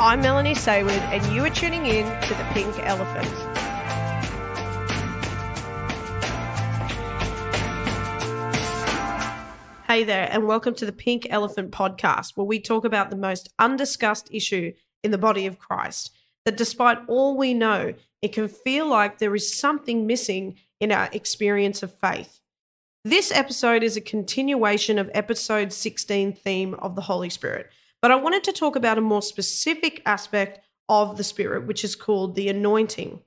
I'm Melanie Sayward, and you are tuning in to The Pink Elephant. Hey there, and welcome to the Pink Elephant podcast, where we talk about the most undiscussed issue in the body of Christ. That despite all we know, it can feel like there is something missing in our experience of faith. This episode is a continuation of episode 16 theme of the Holy Spirit, but I wanted to talk about a more specific aspect of the Spirit, which is called the anointing.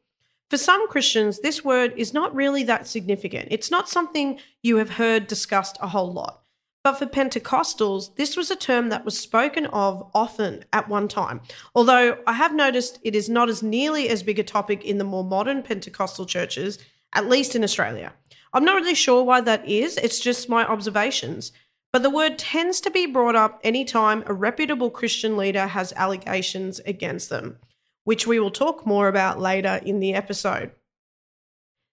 For some Christians, this word is not really that significant. It's not something you have heard discussed a whole lot. But for Pentecostals, this was a term that was spoken of often at one time, although I have noticed it is not as nearly as big a topic in the more modern Pentecostal churches, at least in Australia. I'm not really sure why that is, it's just my observations. But the word tends to be brought up anytime a reputable Christian leader has allegations against them, which we will talk more about later in the episode.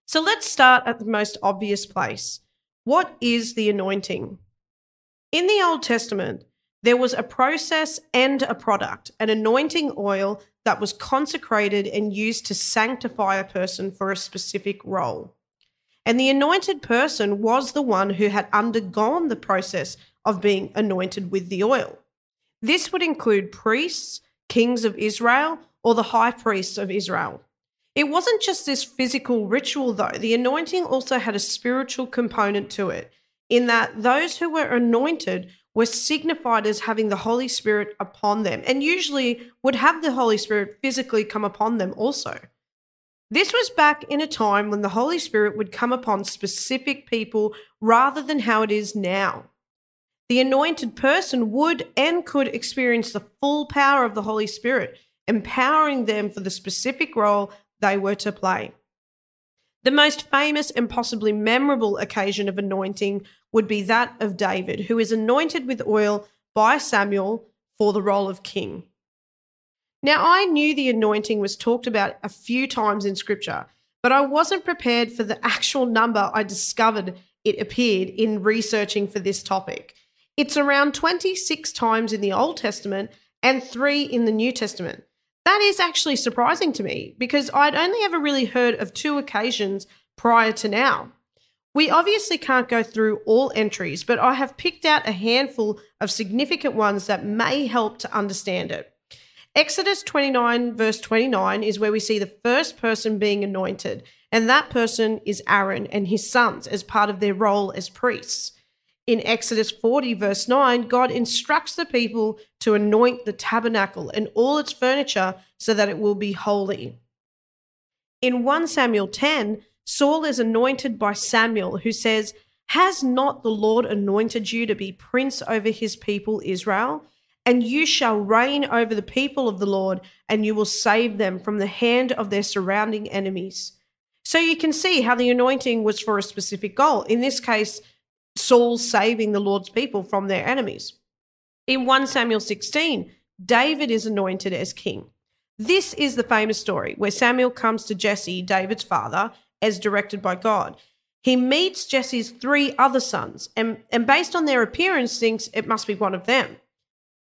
So let's start at the most obvious place. What is the anointing? In the Old Testament, there was a process and a product, an anointing oil that was consecrated and used to sanctify a person for a specific role. And the anointed person was the one who had undergone the process of being anointed with the oil. This would include priests, kings of Israel, or the high priests of Israel. It wasn't just this physical ritual, though. The anointing also had a spiritual component to it, in that those who were anointed were signified as having the Holy Spirit upon them, and usually would have the Holy Spirit physically come upon them also. This was back in a time when the Holy Spirit would come upon specific people rather than how it is now. The anointed person would and could experience the full power of the Holy Spirit, empowering them for the specific role they were to play. The most famous and possibly memorable occasion of anointing would be that of David, who is anointed with oil by Samuel for the role of king. Now, I knew the anointing was talked about a few times in scripture, but I wasn't prepared for the actual number I discovered it appeared in researching for this topic. It's around 26 times in the Old Testament and three in the New Testament. That is actually surprising to me because I'd only ever really heard of two occasions prior to now. We obviously can't go through all entries, but I have picked out a handful of significant ones that may help to understand it. Exodus 29, verse 29, is where we see the first person being anointed, and that person is Aaron and his sons as part of their role as priests. In Exodus 40, verse 9, God instructs the people to anoint the tabernacle and all its furniture so that it will be holy. In 1 Samuel 10, Saul is anointed by Samuel, who says, Has not the Lord anointed you to be prince over his people Israel? and you shall reign over the people of the Lord, and you will save them from the hand of their surrounding enemies. So you can see how the anointing was for a specific goal. In this case, Saul saving the Lord's people from their enemies. In 1 Samuel 16, David is anointed as king. This is the famous story where Samuel comes to Jesse, David's father, as directed by God. He meets Jesse's three other sons and, and based on their appearance, thinks it must be one of them.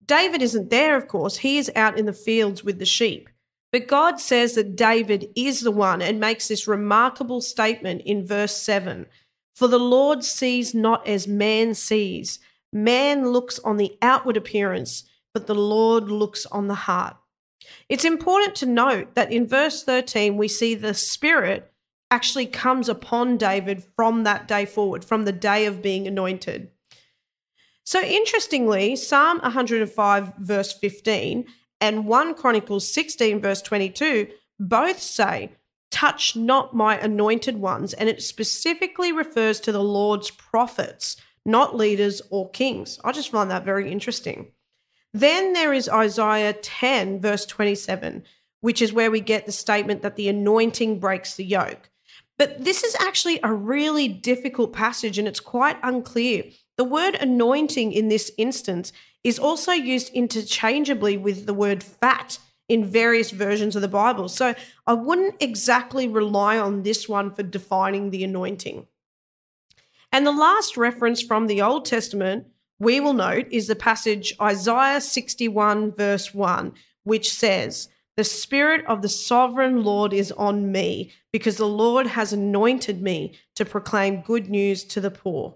David isn't there, of course. He is out in the fields with the sheep. But God says that David is the one and makes this remarkable statement in verse 7 For the Lord sees not as man sees. Man looks on the outward appearance, but the Lord looks on the heart. It's important to note that in verse 13, we see the Spirit actually comes upon David from that day forward, from the day of being anointed. So interestingly, Psalm 105, verse 15, and 1 Chronicles 16, verse 22 both say, Touch not my anointed ones. And it specifically refers to the Lord's prophets, not leaders or kings. I just find that very interesting. Then there is Isaiah 10, verse 27, which is where we get the statement that the anointing breaks the yoke. But this is actually a really difficult passage and it's quite unclear the word anointing in this instance is also used interchangeably with the word fat in various versions of the Bible. So I wouldn't exactly rely on this one for defining the anointing. And the last reference from the Old Testament we will note is the passage Isaiah 61, verse 1, which says, The Spirit of the sovereign Lord is on me, because the Lord has anointed me to proclaim good news to the poor.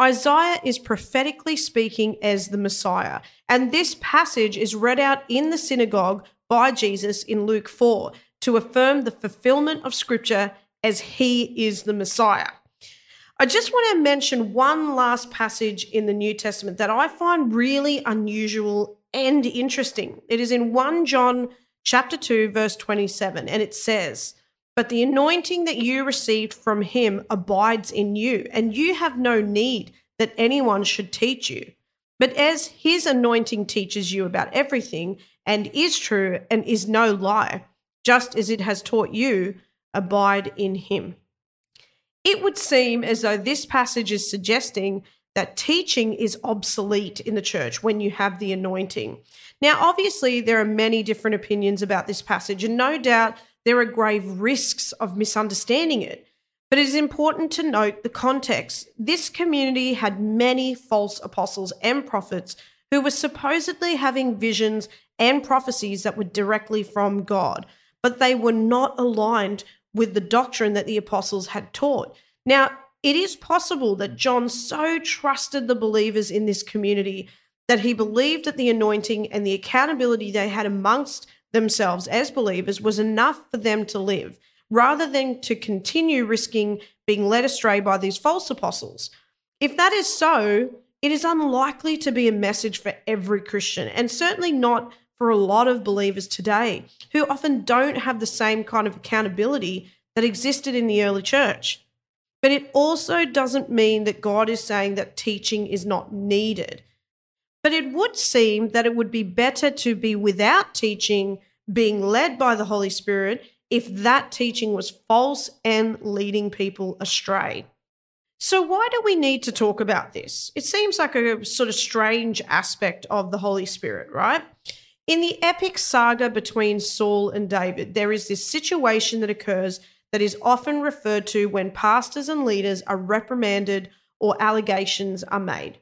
Isaiah is prophetically speaking as the Messiah, and this passage is read out in the synagogue by Jesus in Luke 4 to affirm the fulfillment of Scripture as he is the Messiah. I just want to mention one last passage in the New Testament that I find really unusual and interesting. It is in 1 John chapter 2 verse 27 and it says, but the anointing that you received from him abides in you, and you have no need that anyone should teach you. But as his anointing teaches you about everything, and is true and is no lie, just as it has taught you, abide in him. It would seem as though this passage is suggesting that teaching is obsolete in the church when you have the anointing. Now, obviously, there are many different opinions about this passage, and no doubt there are grave risks of misunderstanding it. But it is important to note the context. This community had many false apostles and prophets who were supposedly having visions and prophecies that were directly from God, but they were not aligned with the doctrine that the apostles had taught. Now, it is possible that John so trusted the believers in this community that he believed that the anointing and the accountability they had amongst themselves as believers was enough for them to live, rather than to continue risking being led astray by these false apostles. If that is so, it is unlikely to be a message for every Christian, and certainly not for a lot of believers today who often don't have the same kind of accountability that existed in the early church. But it also doesn't mean that God is saying that teaching is not needed. But it would seem that it would be better to be without teaching, being led by the Holy Spirit, if that teaching was false and leading people astray. So, why do we need to talk about this? It seems like a sort of strange aspect of the Holy Spirit, right? In the epic saga between Saul and David, there is this situation that occurs that is often referred to when pastors and leaders are reprimanded or allegations are made.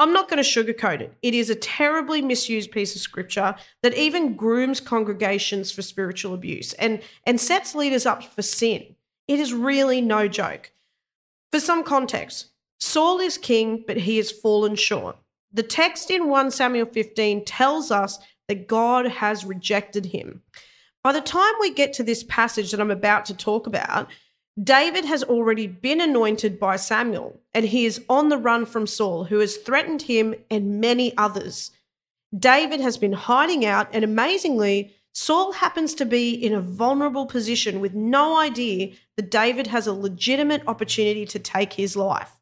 I'm not going to sugarcoat it. It is a terribly misused piece of scripture that even grooms congregations for spiritual abuse and, and sets leaders up for sin. It is really no joke. For some context, Saul is king, but he has fallen short. The text in 1 Samuel 15 tells us that God has rejected him. By the time we get to this passage that I'm about to talk about, David has already been anointed by Samuel, and he is on the run from Saul, who has threatened him and many others. David has been hiding out, and amazingly, Saul happens to be in a vulnerable position with no idea that David has a legitimate opportunity to take his life.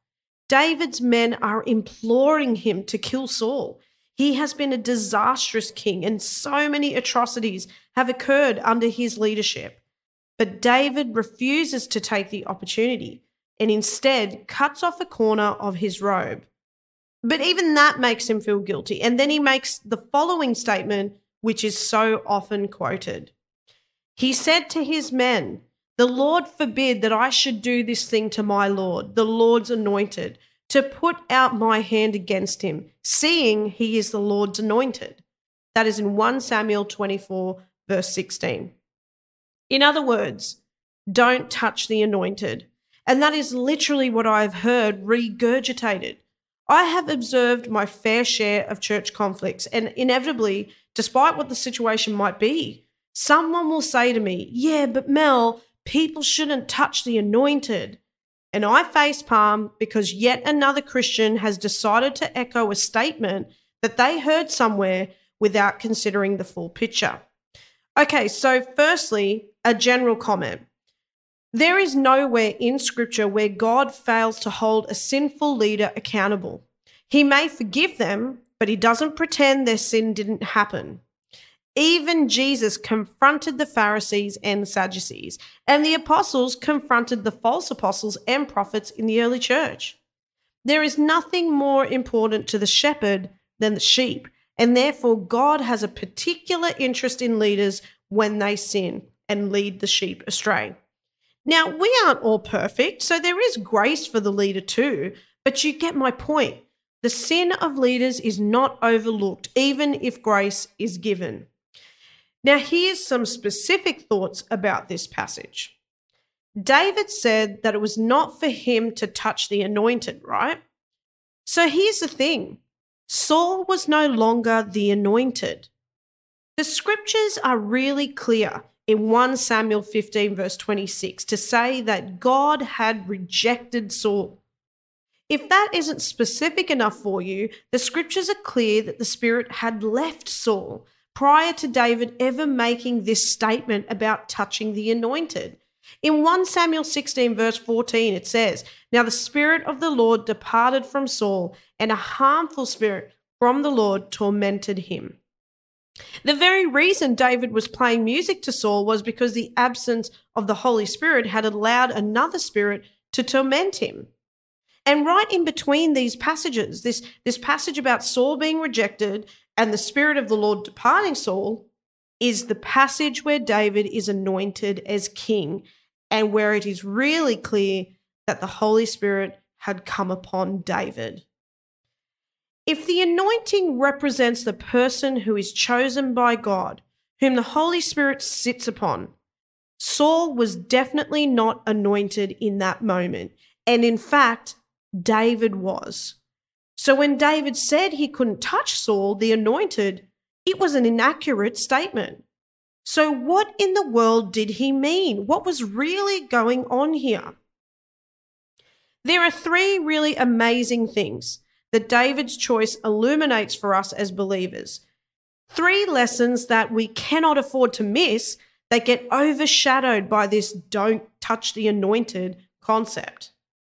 David's men are imploring him to kill Saul. He has been a disastrous king, and so many atrocities have occurred under his leadership. But David refuses to take the opportunity and instead cuts off a corner of his robe. But even that makes him feel guilty. And then he makes the following statement, which is so often quoted He said to his men, The Lord forbid that I should do this thing to my Lord, the Lord's anointed, to put out my hand against him, seeing he is the Lord's anointed. That is in 1 Samuel 24, verse 16. In other words, don't touch the anointed. And that is literally what I have heard regurgitated. I have observed my fair share of church conflicts, and inevitably, despite what the situation might be, someone will say to me, Yeah, but Mel, people shouldn't touch the anointed. And I face palm because yet another Christian has decided to echo a statement that they heard somewhere without considering the full picture. Okay, so firstly, a general comment. There is nowhere in Scripture where God fails to hold a sinful leader accountable. He may forgive them, but he doesn't pretend their sin didn't happen. Even Jesus confronted the Pharisees and Sadducees, and the apostles confronted the false apostles and prophets in the early church. There is nothing more important to the shepherd than the sheep, and therefore, God has a particular interest in leaders when they sin and lead the sheep astray. Now, we aren't all perfect, so there is grace for the leader too, but you get my point. The sin of leaders is not overlooked, even if grace is given. Now, here's some specific thoughts about this passage. David said that it was not for him to touch the anointed, right? So here's the thing Saul was no longer the anointed. The scriptures are really clear in 1 Samuel 15, verse 26, to say that God had rejected Saul. If that isn't specific enough for you, the scriptures are clear that the Spirit had left Saul prior to David ever making this statement about touching the anointed. In 1 Samuel 16, verse 14, it says, Now the Spirit of the Lord departed from Saul, and a harmful spirit from the Lord tormented him. The very reason David was playing music to Saul was because the absence of the Holy Spirit had allowed another spirit to torment him. And right in between these passages, this, this passage about Saul being rejected and the Spirit of the Lord departing Saul, is the passage where David is anointed as king and where it is really clear that the Holy Spirit had come upon David. If the anointing represents the person who is chosen by God, whom the Holy Spirit sits upon, Saul was definitely not anointed in that moment. And in fact, David was. So when David said he couldn't touch Saul, the anointed, it was an inaccurate statement. So, what in the world did he mean? What was really going on here? There are three really amazing things that David's choice illuminates for us as believers. Three lessons that we cannot afford to miss that get overshadowed by this don't touch the anointed concept.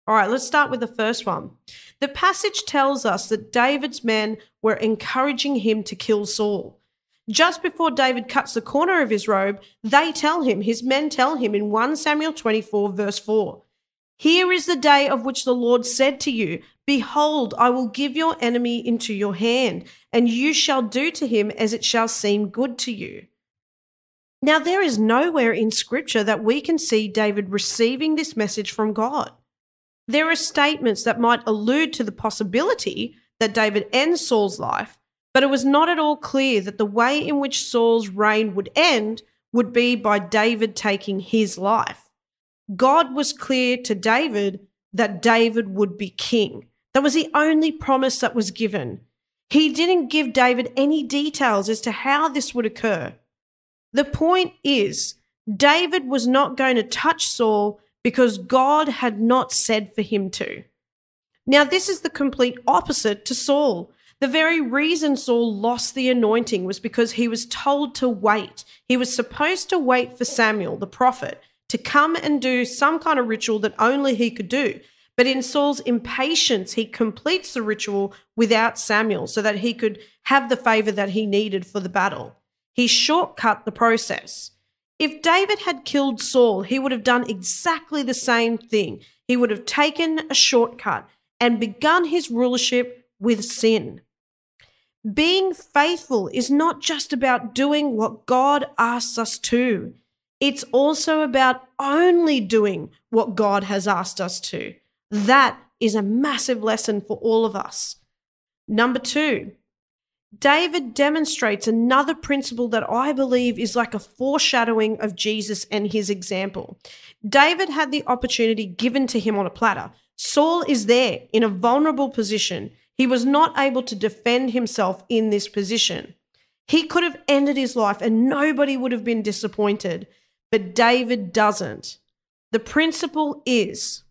All right, let's start with the first one. The passage tells us that David's men were encouraging him to kill Saul. Just before David cuts the corner of his robe, they tell him, his men tell him in 1 Samuel 24, verse 4. Here is the day of which the Lord said to you, Behold, I will give your enemy into your hand, and you shall do to him as it shall seem good to you. Now, there is nowhere in Scripture that we can see David receiving this message from God. There are statements that might allude to the possibility that David ends Saul's life, but it was not at all clear that the way in which Saul's reign would end would be by David taking his life. God was clear to David that David would be king. That was the only promise that was given. He didn't give David any details as to how this would occur. The point is, David was not going to touch Saul because God had not said for him to. Now, this is the complete opposite to Saul. The very reason Saul lost the anointing was because he was told to wait. He was supposed to wait for Samuel, the prophet, to come and do some kind of ritual that only he could do. But in Saul's impatience, he completes the ritual without Samuel so that he could have the favor that he needed for the battle. He shortcut the process. If David had killed Saul, he would have done exactly the same thing. He would have taken a shortcut and begun his rulership with sin. Being faithful is not just about doing what God asks us to, it's also about only doing what God has asked us to. That is a massive lesson for all of us. Number two, David demonstrates another principle that I believe is like a foreshadowing of Jesus and his example. David had the opportunity given to him on a platter. Saul is there in a vulnerable position. He was not able to defend himself in this position. He could have ended his life and nobody would have been disappointed, but David doesn't. The principle is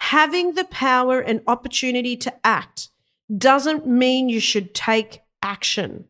having the power and opportunity to act doesn't mean you should take action.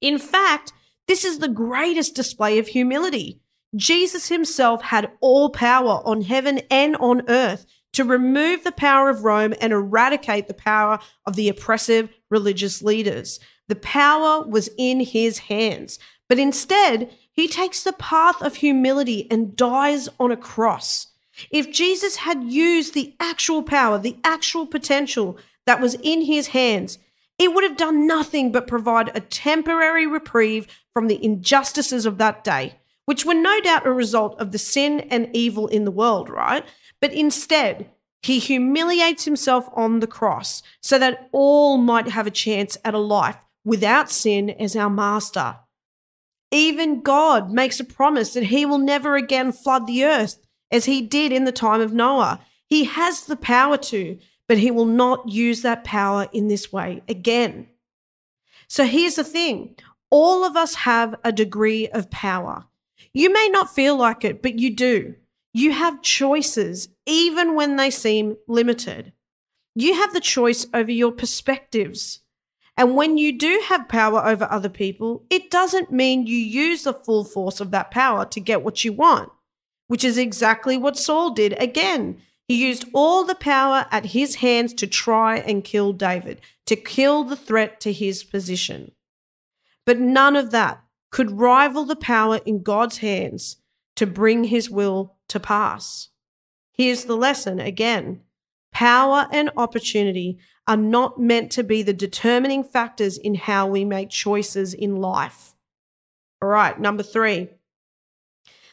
In fact, this is the greatest display of humility. Jesus himself had all power on heaven and on earth, to remove the power of Rome and eradicate the power of the oppressive religious leaders. The power was in his hands. But instead, he takes the path of humility and dies on a cross. If Jesus had used the actual power, the actual potential that was in his hands, it would have done nothing but provide a temporary reprieve from the injustices of that day, which were no doubt a result of the sin and evil in the world, right? But instead, he humiliates himself on the cross so that all might have a chance at a life without sin as our master. Even God makes a promise that he will never again flood the earth as he did in the time of Noah. He has the power to, but he will not use that power in this way again. So here's the thing all of us have a degree of power. You may not feel like it, but you do. You have choices, even when they seem limited. You have the choice over your perspectives. And when you do have power over other people, it doesn't mean you use the full force of that power to get what you want, which is exactly what Saul did again. He used all the power at his hands to try and kill David, to kill the threat to his position. But none of that could rival the power in God's hands to bring his will to pass. Here's the lesson again power and opportunity are not meant to be the determining factors in how we make choices in life. All right, number three.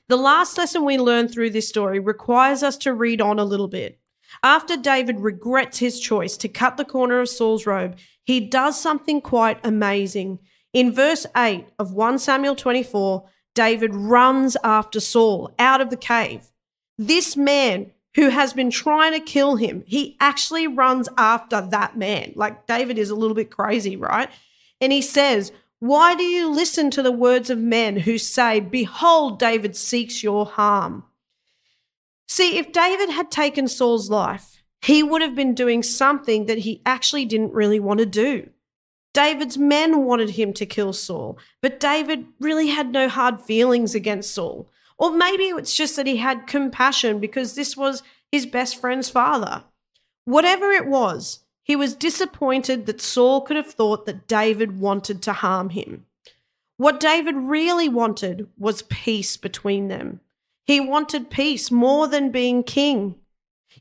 The last lesson we learn through this story requires us to read on a little bit. After David regrets his choice to cut the corner of Saul's robe, he does something quite amazing. In verse 8 of 1 Samuel 24, David runs after Saul out of the cave. This man who has been trying to kill him, he actually runs after that man. Like David is a little bit crazy, right? And he says, Why do you listen to the words of men who say, Behold, David seeks your harm? See, if David had taken Saul's life, he would have been doing something that he actually didn't really want to do. David's men wanted him to kill Saul, but David really had no hard feelings against Saul. Or maybe it's just that he had compassion because this was his best friend's father. Whatever it was, he was disappointed that Saul could have thought that David wanted to harm him. What David really wanted was peace between them. He wanted peace more than being king.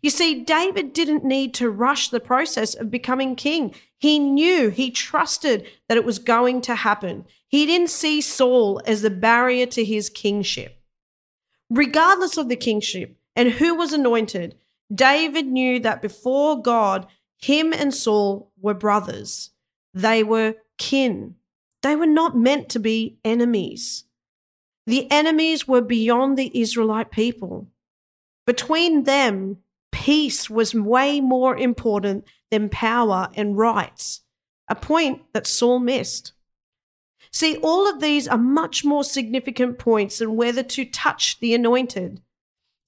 You see, David didn't need to rush the process of becoming king. He knew, he trusted that it was going to happen. He didn't see Saul as the barrier to his kingship. Regardless of the kingship and who was anointed, David knew that before God, him and Saul were brothers. They were kin. They were not meant to be enemies. The enemies were beyond the Israelite people. Between them peace was way more important than power and rights, a point that Saul missed. See, all of these are much more significant points than whether to touch the anointed.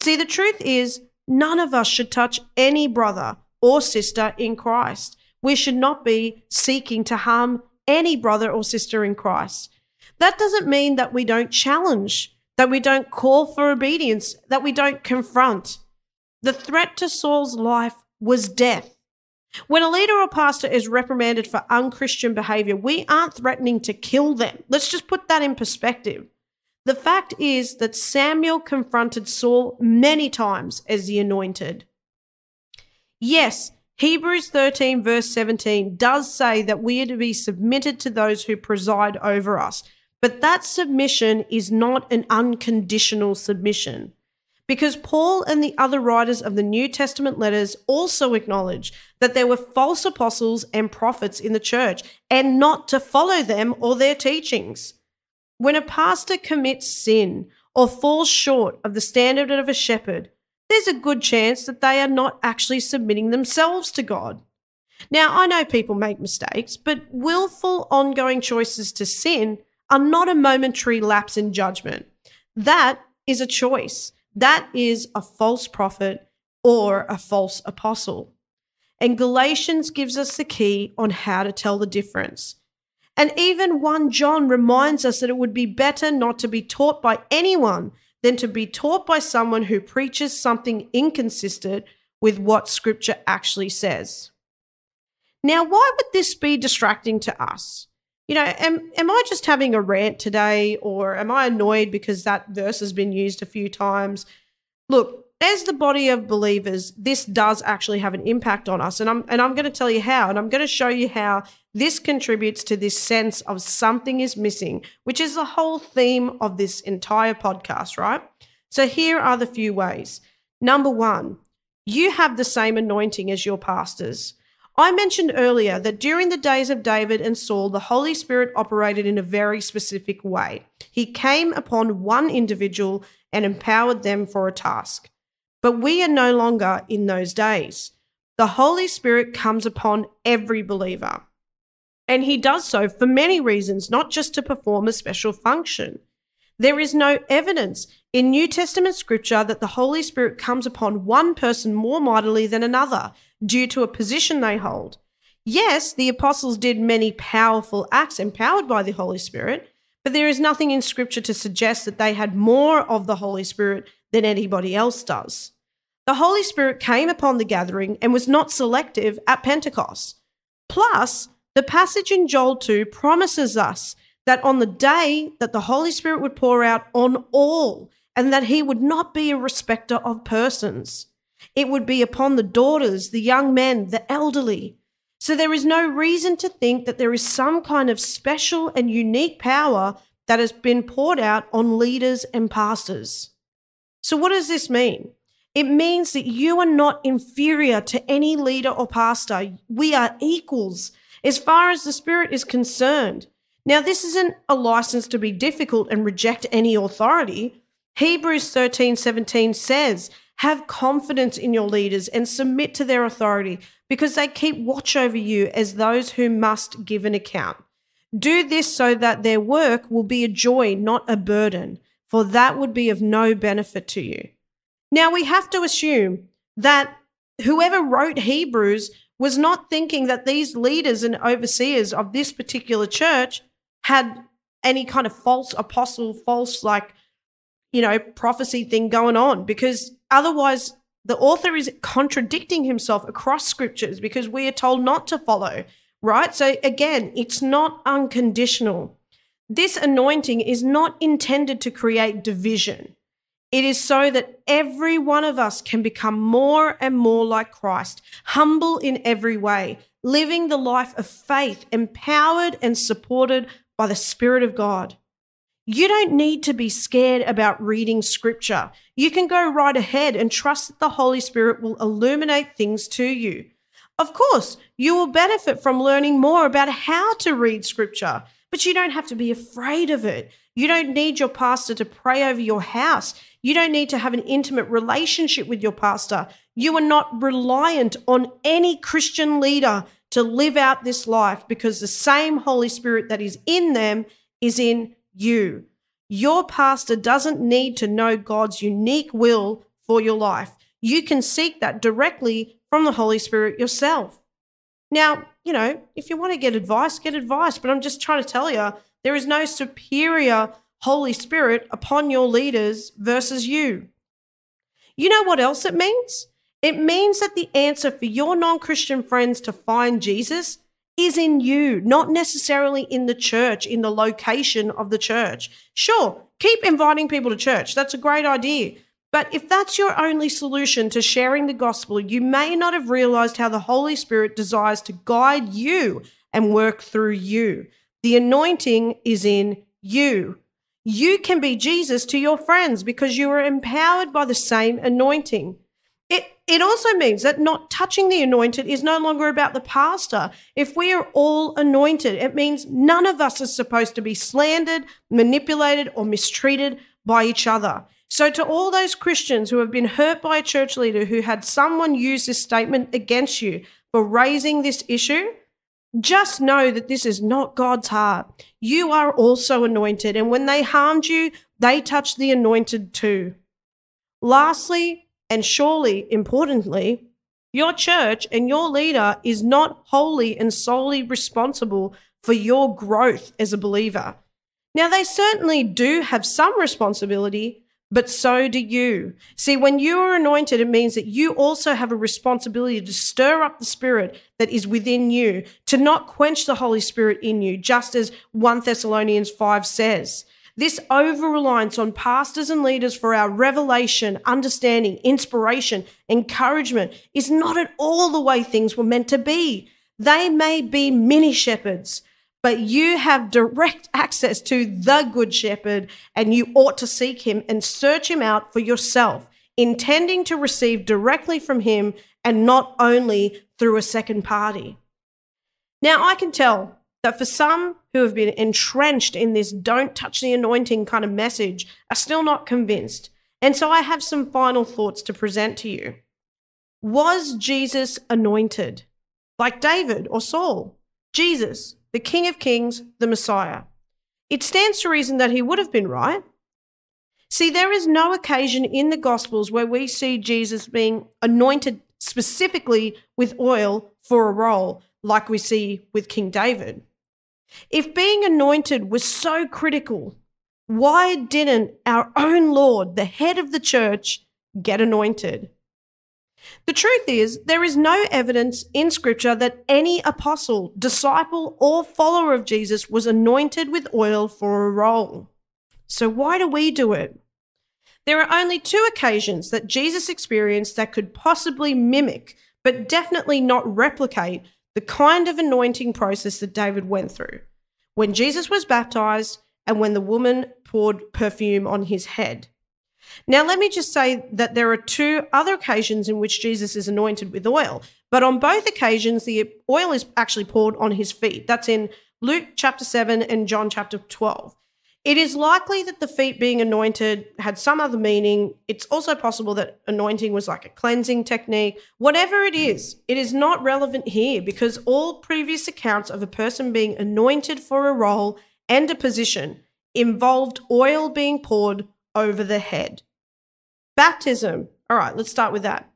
See, the truth is, none of us should touch any brother or sister in Christ. We should not be seeking to harm any brother or sister in Christ. That doesn't mean that we don't challenge, that we don't call for obedience, that we don't confront. The threat to Saul's life was death. When a leader or pastor is reprimanded for unchristian behavior, we aren't threatening to kill them. Let's just put that in perspective. The fact is that Samuel confronted Saul many times as the anointed. Yes, Hebrews 13, verse 17, does say that we are to be submitted to those who preside over us, but that submission is not an unconditional submission because Paul and the other writers of the New Testament letters also acknowledge that there were false apostles and prophets in the church and not to follow them or their teachings. When a pastor commits sin or falls short of the standard of a shepherd, there's a good chance that they are not actually submitting themselves to God. Now, I know people make mistakes, but willful ongoing choices to sin are not a momentary lapse in judgment. That is a choice. That is a false prophet or a false apostle. And Galatians gives us the key on how to tell the difference. And even 1 John reminds us that it would be better not to be taught by anyone than to be taught by someone who preaches something inconsistent with what Scripture actually says. Now, why would this be distracting to us? you know, am, am I just having a rant today or am I annoyed because that verse has been used a few times? Look, as the body of believers, this does actually have an impact on us. And I'm and I'm going to tell you how, and I'm going to show you how this contributes to this sense of something is missing, which is the whole theme of this entire podcast, right? So here are the few ways. Number 1, you have the same anointing as your pastors. I mentioned earlier that during the days of David and Saul, the Holy Spirit operated in a very specific way. He came upon one individual and empowered them for a task. But we are no longer in those days. The Holy Spirit comes upon every believer. And he does so for many reasons, not just to perform a special function. There is no evidence in New Testament scripture that the Holy Spirit comes upon one person more mightily than another due to a position they hold. Yes, the apostles did many powerful acts empowered by the Holy Spirit, but there is nothing in Scripture to suggest that they had more of the Holy Spirit than anybody else does. The Holy Spirit came upon the gathering and was not selective at Pentecost. Plus, the passage in Joel 2 promises us that on the day that the Holy Spirit would pour out on all, and that he would not be a respecter of persons it would be upon the daughters, the young men, the elderly. So there is no reason to think that there is some kind of special and unique power that has been poured out on leaders and pastors. So, what does this mean? It means that you are not inferior to any leader or pastor. We are equals as far as the Spirit is concerned. Now, this isn't a license to be difficult and reject any authority. Hebrews 13 17 says, have confidence in your leaders and submit to their authority because they keep watch over you as those who must give an account. Do this so that their work will be a joy, not a burden, for that would be of no benefit to you. Now, we have to assume that whoever wrote Hebrews was not thinking that these leaders and overseers of this particular church had any kind of false apostle, false, like, you know, prophecy thing going on because otherwise the author is contradicting himself across scriptures because we are told not to follow, right? So again, it's not unconditional. This anointing is not intended to create division. It is so that every one of us can become more and more like Christ, humble in every way, living the life of faith, empowered and supported by the Spirit of God. You don't need to be scared about reading scripture. You can go right ahead and trust that the Holy Spirit will illuminate things to you. Of course, you will benefit from learning more about how to read scripture, but you don't have to be afraid of it. You don't need your pastor to pray over your house. You don't need to have an intimate relationship with your pastor. You are not reliant on any Christian leader to live out this life because the same Holy Spirit that is in them is in you. Your pastor doesn't need to know God's unique will for your life. You can seek that directly from the Holy Spirit yourself. Now, you know, if you want to get advice, get advice, but I'm just trying to tell you there is no superior Holy Spirit upon your leaders versus you. You know what else it means? It means that the answer for your non Christian friends to find Jesus is in you, not necessarily in the church, in the location of the church. Sure, keep inviting people to church. That's a great idea. But if that's your only solution to sharing the gospel, you may not have realized how the Holy Spirit desires to guide you and work through you. The anointing is in you. You can be Jesus to your friends because you are empowered by the same anointing. It, it also means that not touching the anointed is no longer about the pastor. If we are all anointed, it means none of us is supposed to be slandered, manipulated, or mistreated by each other. So, to all those Christians who have been hurt by a church leader who had someone use this statement against you for raising this issue, just know that this is not God's heart. You are also anointed, and when they harmed you, they touched the anointed too. Lastly, and surely, importantly, your church and your leader is not wholly and solely responsible for your growth as a believer. Now, they certainly do have some responsibility, but so do you. See, when you are anointed, it means that you also have a responsibility to stir up the spirit that is within you, to not quench the Holy Spirit in you, just as 1 Thessalonians 5 says. This over reliance on pastors and leaders for our revelation, understanding, inspiration, encouragement is not at all the way things were meant to be. They may be mini shepherds, but you have direct access to the good shepherd and you ought to seek him and search him out for yourself, intending to receive directly from him and not only through a second party. Now, I can tell that for some who have been entrenched in this don't touch the anointing kind of message are still not convinced. And so I have some final thoughts to present to you. Was Jesus anointed like David or Saul? Jesus, the King of Kings, the Messiah. It stands to reason that he would have been right. See, there is no occasion in the Gospels where we see Jesus being anointed specifically with oil for a role like we see with King David. If being anointed was so critical, why didn't our own Lord, the head of the church, get anointed? The truth is, there is no evidence in Scripture that any apostle, disciple, or follower of Jesus was anointed with oil for a role. So, why do we do it? There are only two occasions that Jesus experienced that could possibly mimic, but definitely not replicate, the kind of anointing process that David went through when Jesus was baptized and when the woman poured perfume on his head. Now, let me just say that there are two other occasions in which Jesus is anointed with oil, but on both occasions, the oil is actually poured on his feet. That's in Luke chapter 7 and John chapter 12. It is likely that the feet being anointed had some other meaning. It's also possible that anointing was like a cleansing technique. Whatever it is, it is not relevant here because all previous accounts of a person being anointed for a role and a position involved oil being poured over the head. Baptism. All right, let's start with that.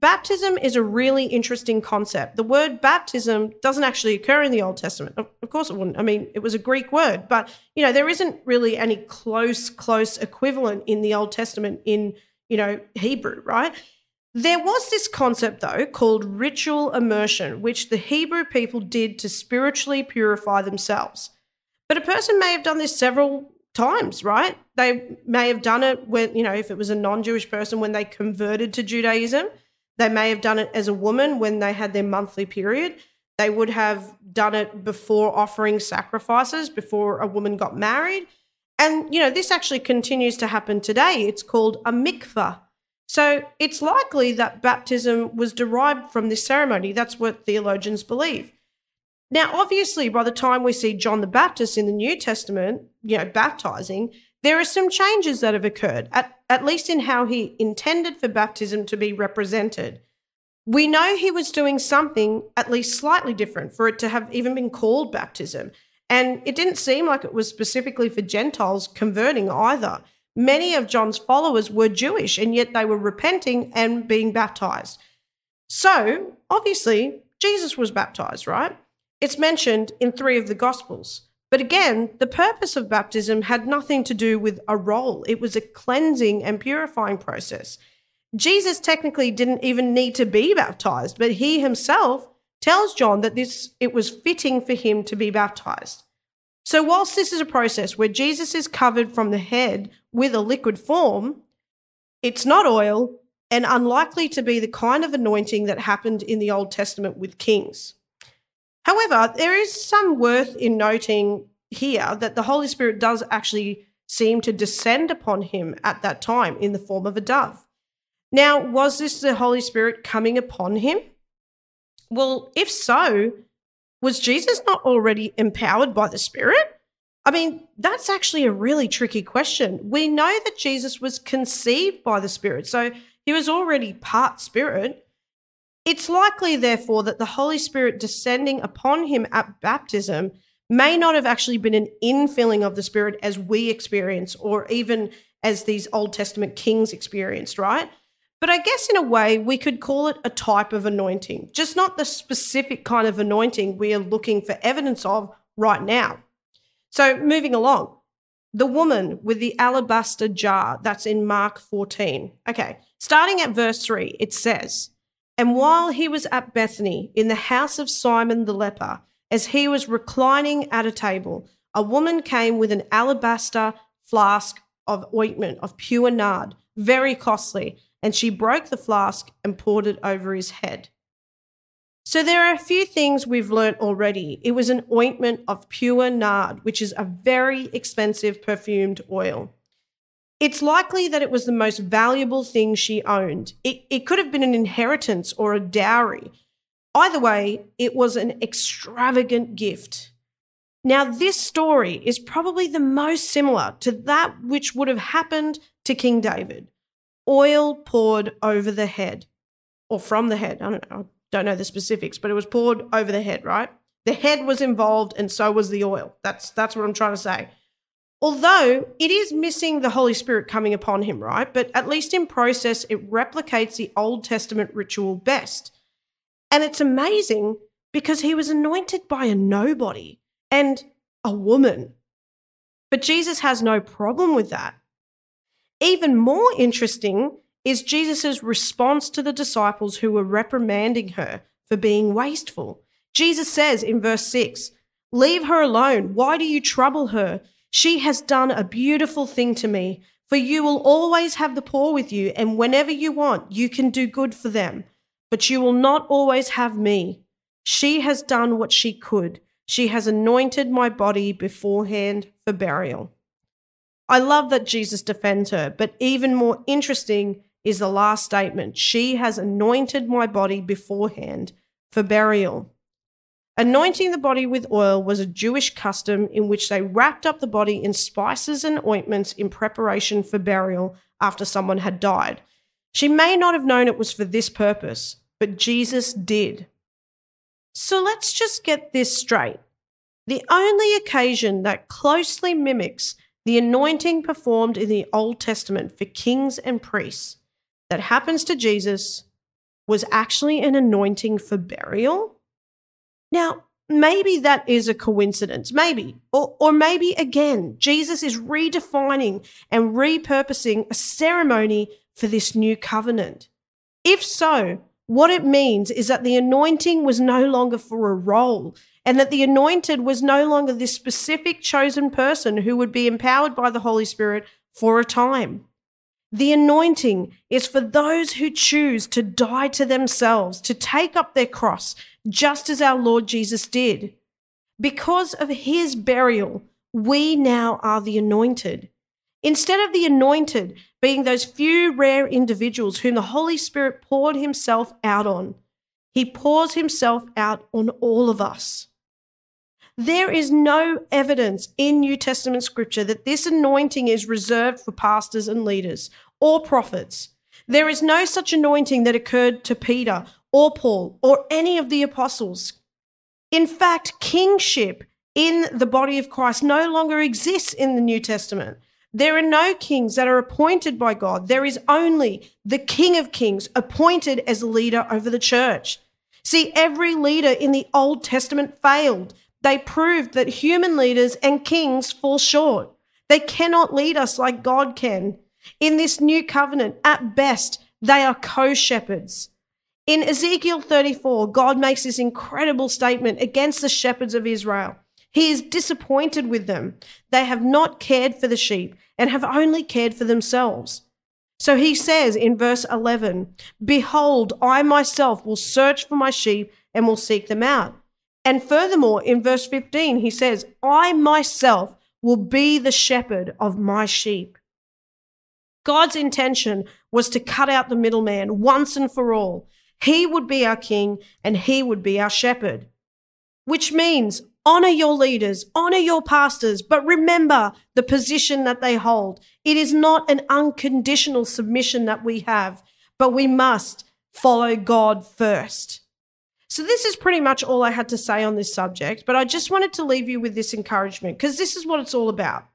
Baptism is a really interesting concept. The word baptism doesn't actually occur in the Old Testament. Of, course it wouldn't. I mean, it was a Greek word, but you know, there isn't really any close close equivalent in the Old Testament in, you know, Hebrew, right? There was this concept, though, called ritual immersion, which the Hebrew people did to spiritually purify themselves. But a person may have done this several times, right? They may have done it when, you know, if it was a non Jewish person when they converted to Judaism. They may have done it as a woman when they had their monthly period. They would have done it before offering sacrifices, before a woman got married. And, you know, this actually continues to happen today. It's called a mikvah. So it's likely that baptism was derived from this ceremony. That's what theologians believe. Now, obviously, by the time we see John the Baptist in the New Testament, you know, baptizing, there are some changes that have occurred, at, at least in how he intended for baptism to be represented. We know he was doing something at least slightly different for it to have even been called baptism. And it didn't seem like it was specifically for Gentiles converting either. Many of John's followers were Jewish, and yet they were repenting and being baptized. So, obviously, Jesus was baptized, right? It's mentioned in three of the Gospels. But again, the purpose of baptism had nothing to do with a role, it was a cleansing and purifying process. Jesus technically didn't even need to be baptized, but he himself tells John that this it was fitting for him to be baptized. So whilst this is a process where Jesus is covered from the head with a liquid form, it's not oil and unlikely to be the kind of anointing that happened in the Old Testament with kings. However, there is some worth in noting here that the Holy Spirit does actually seem to descend upon him at that time in the form of a dove. Now, was this the Holy Spirit coming upon him? Well, if so, was Jesus not already empowered by the Spirit? I mean, that's actually a really tricky question. We know that Jesus was conceived by the Spirit, so he was already part Spirit. It's likely, therefore, that the Holy Spirit descending upon him at baptism may not have actually been an infilling of the Spirit as we experience, or even as these Old Testament kings experienced, right? But I guess in a way, we could call it a type of anointing, just not the specific kind of anointing we are looking for evidence of right now. So, moving along, the woman with the alabaster jar, that's in Mark 14. Okay, starting at verse 3, it says, and while he was at Bethany, in the house of Simon the leper, as he was reclining at a table, a woman came with an alabaster flask of ointment of pure nard, very costly, and she broke the flask and poured it over his head. So there are a few things we've learnt already. It was an ointment of pure nard, which is a very expensive perfumed oil. It's likely that it was the most valuable thing she owned. It, it could have been an inheritance or a dowry. Either way, it was an extravagant gift. Now, this story is probably the most similar to that which would have happened to King David oil poured over the head or from the head. I don't know. I don't know the specifics, but it was poured over the head, right? The head was involved and so was the oil. That's that's what I'm trying to say. Although it is missing the Holy Spirit coming upon him, right? But at least in process, it replicates the Old Testament ritual best. And it's amazing because he was anointed by a nobody and a woman. But Jesus has no problem with that. Even more interesting is Jesus' response to the disciples who were reprimanding her for being wasteful. Jesus says in verse 6, Leave her alone. Why do you trouble her? She has done a beautiful thing to me, for you will always have the poor with you, and whenever you want, you can do good for them, but you will not always have me. She has done what she could. She has anointed my body beforehand for burial. I love that Jesus defends her, but even more interesting is the last statement She has anointed my body beforehand for burial. Anointing the body with oil was a Jewish custom in which they wrapped up the body in spices and ointments in preparation for burial after someone had died. She may not have known it was for this purpose, but Jesus did. So let's just get this straight. The only occasion that closely mimics the anointing performed in the Old Testament for kings and priests that happens to Jesus was actually an anointing for burial? Now, maybe that is a coincidence, maybe. Or, or maybe again, Jesus is redefining and repurposing a ceremony for this new covenant. If so, what it means is that the anointing was no longer for a role and that the anointed was no longer this specific chosen person who would be empowered by the Holy Spirit for a time. The anointing is for those who choose to die to themselves, to take up their cross, just as our Lord Jesus did. Because of his burial, we now are the anointed. Instead of the anointed being those few rare individuals whom the Holy Spirit poured himself out on, he pours himself out on all of us. There is no evidence in New Testament scripture that this anointing is reserved for pastors and leaders or prophets. There is no such anointing that occurred to Peter or Paul or any of the apostles. In fact, kingship in the body of Christ no longer exists in the New Testament. There are no kings that are appointed by God. There is only the King of Kings appointed as a leader over the church. See, every leader in the Old Testament failed. They proved that human leaders and kings fall short. They cannot lead us like God can. In this new covenant, at best, they are co shepherds. In Ezekiel 34, God makes this incredible statement against the shepherds of Israel. He is disappointed with them. They have not cared for the sheep and have only cared for themselves. So he says in verse 11, Behold, I myself will search for my sheep and will seek them out. And furthermore, in verse 15, he says, I myself will be the shepherd of my sheep. God's intention was to cut out the middleman once and for all he would be our king and he would be our shepherd. Which means honor your leaders, honor your pastors, but remember the position that they hold. It is not an unconditional submission that we have, but we must follow God first. So, this is pretty much all I had to say on this subject, but I just wanted to leave you with this encouragement because this is what it's all about.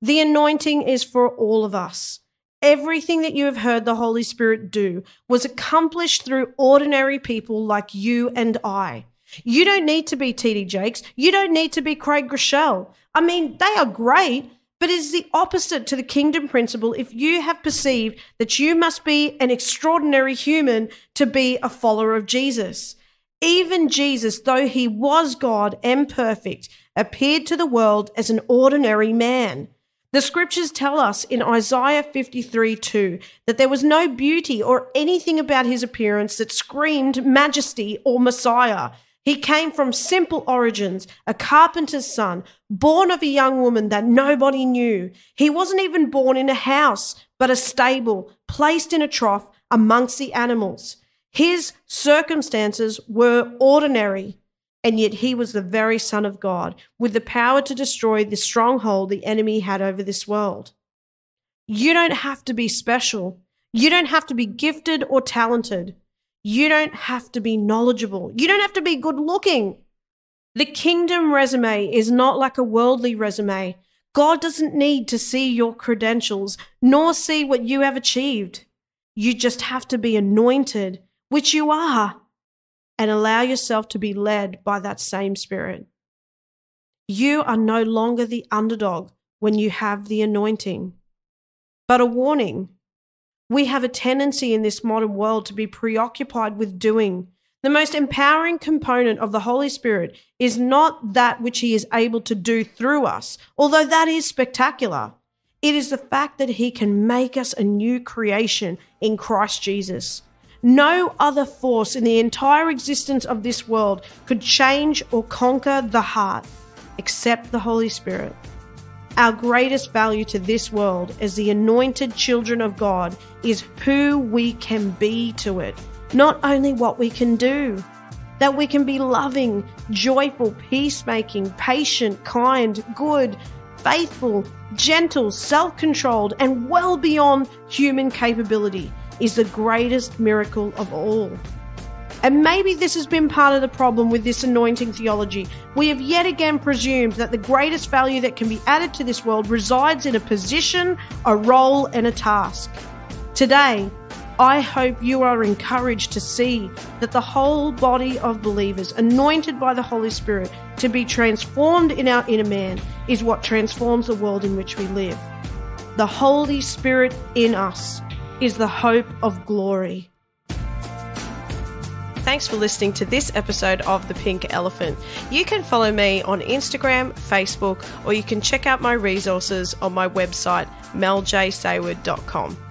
The anointing is for all of us. Everything that you have heard the Holy Spirit do was accomplished through ordinary people like you and I. You don't need to be TD Jakes. You don't need to be Craig Grishel. I mean, they are great, but it is the opposite to the kingdom principle if you have perceived that you must be an extraordinary human to be a follower of Jesus. Even Jesus, though he was God and perfect, appeared to the world as an ordinary man. The scriptures tell us in Isaiah 53 2 that there was no beauty or anything about his appearance that screamed majesty or Messiah. He came from simple origins, a carpenter's son, born of a young woman that nobody knew. He wasn't even born in a house, but a stable, placed in a trough amongst the animals. His circumstances were ordinary, and yet he was the very Son of God, with the power to destroy the stronghold the enemy had over this world. You don't have to be special. You don't have to be gifted or talented. You don't have to be knowledgeable. You don't have to be good looking. The kingdom resume is not like a worldly resume. God doesn't need to see your credentials nor see what you have achieved. You just have to be anointed, which you are and allow yourself to be led by that same spirit. You are no longer the underdog when you have the anointing. But a warning we have a tendency in this modern world to be preoccupied with doing. The most empowering component of the Holy Spirit is not that which He is able to do through us, although that is spectacular. It is the fact that He can make us a new creation in Christ Jesus. No other force in the entire existence of this world could change or conquer the heart except the Holy Spirit. Our greatest value to this world as the anointed children of God is who we can be to it, not only what we can do. That we can be loving, joyful, peacemaking, patient, kind, good, faithful, gentle, self controlled, and well beyond human capability is the greatest miracle of all. And maybe this has been part of the problem with this anointing theology. We have yet again presumed that the greatest value that can be added to this world resides in a position, a role, and a task. Today, I hope you are encouraged to see that the whole body of believers, anointed by the Holy Spirit to be transformed in our inner man, is what transforms the world in which we live. The Holy Spirit in us is the hope of glory. Thanks for listening to this episode of The Pink Elephant. You can follow me on Instagram, Facebook, or you can check out my resources on my website, meljsayward.com.